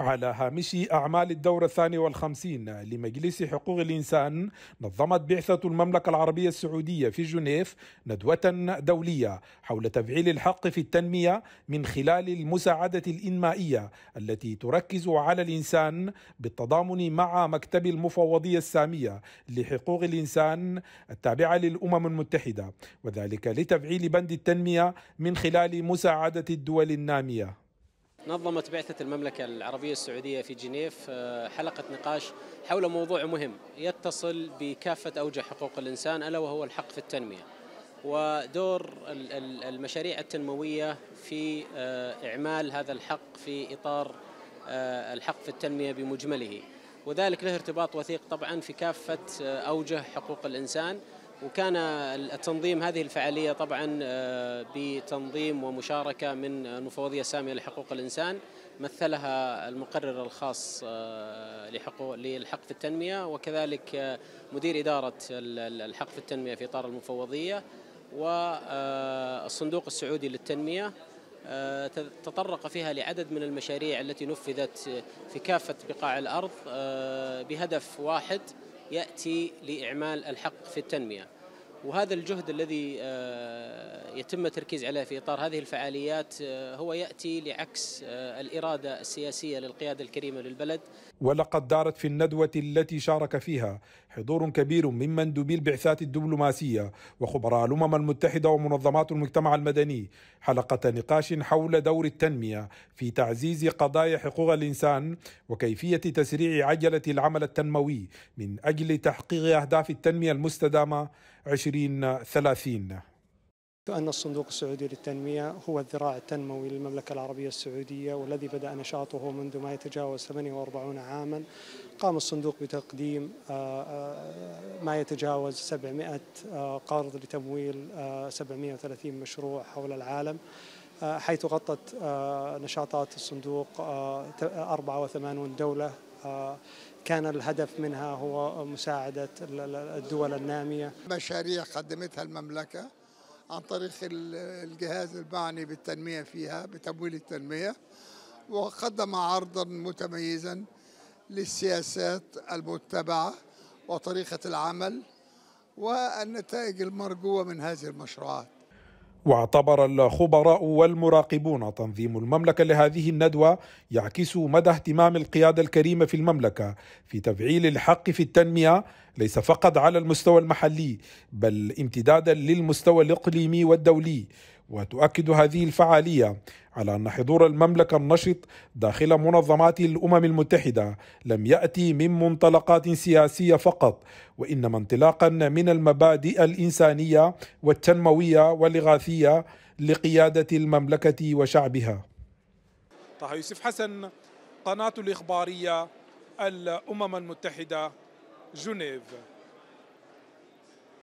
على هامش أعمال الدورة الثانية والخمسين لمجلس حقوق الإنسان نظمت بعثة المملكة العربية السعودية في جنيف ندوة دولية حول تفعيل الحق في التنمية من خلال المساعدة الإنمائية التي تركز على الإنسان بالتضامن مع مكتب المفوضية السامية لحقوق الإنسان التابعة للأمم المتحدة وذلك لتفعيل بند التنمية من خلال مساعدة الدول النامية نظمت بعثة المملكة العربية السعودية في جنيف آه، حلقة نقاش حول موضوع مهم يتصل بكافة أوجه حقوق الإنسان ألا وهو الحق في التنمية ودور المشاريع التنموية في آه، إعمال هذا الحق في إطار آه، الحق في التنمية بمجمله وذلك له ارتباط وثيق طبعا في كافة أوجه حقوق الإنسان وكان التنظيم هذه الفعالية طبعا آه، بتنظيم ومشاركة من المفوضية سامية لحقوق الإنسان مثلها المقرر الخاص آه، لحقوق للحق في التنمية وكذلك آه، مدير إدارة الحق في التنمية في إطار المفوضية والصندوق السعودي للتنمية تطرق فيها لعدد من المشاريع التي نفذت في كافة بقاع الأرض بهدف واحد يأتي لإعمال الحق في التنمية وهذا الجهد الذي آه، يتم التركيز عليه في إطار هذه الفعاليات آه، هو يأتي لعكس آه، الإرادة السياسية للقيادة الكريمة للبلد ولقد دارت في الندوة التي شارك فيها حضور كبير من مندوبي البعثات الدبلوماسية وخبراء الأمم المتحدة ومنظمات المجتمع المدني حلقة نقاش حول دور التنمية في تعزيز قضايا حقوق الإنسان وكيفية تسريع عجلة العمل التنموي من أجل تحقيق أهداف التنمية المستدامة 20 2030 أن الصندوق السعودي للتنمية هو الذراع التنموي للمملكة العربية السعودية والذي بدأ نشاطه منذ ما يتجاوز 48 عاما قام الصندوق بتقديم آه، آه، ما يتجاوز 700 آه، قرض لتمويل 730 مشروع حول العالم حيث غطت نشاطات الصندوق 84 دولة كان الهدف منها هو مساعدة الدول النامية مشاريع قدمتها المملكة عن طريق الجهاز المعني بالتنمية فيها بتمويل التنمية وقدم عرضا متميزا للسياسات المتبعة وطريقة العمل والنتائج المرجوة من هذه المشروعات واعتبر الخبراء والمراقبون تنظيم المملكة لهذه الندوة يعكس مدى اهتمام القيادة الكريمة في المملكة في تفعيل الحق في التنمية ليس فقط على المستوى المحلي بل امتدادا للمستوى الإقليمي والدولي وتؤكد هذه الفعالية على أن حضور المملكة النشط داخل منظمات الأمم المتحدة لم يأتي من منطلقات سياسية فقط وإنما انطلاقا من المبادئ الإنسانية والتنموية والإغاثية لقيادة المملكة وشعبها طه يوسف حسن قناة الإخبارية الأمم المتحدة جنيف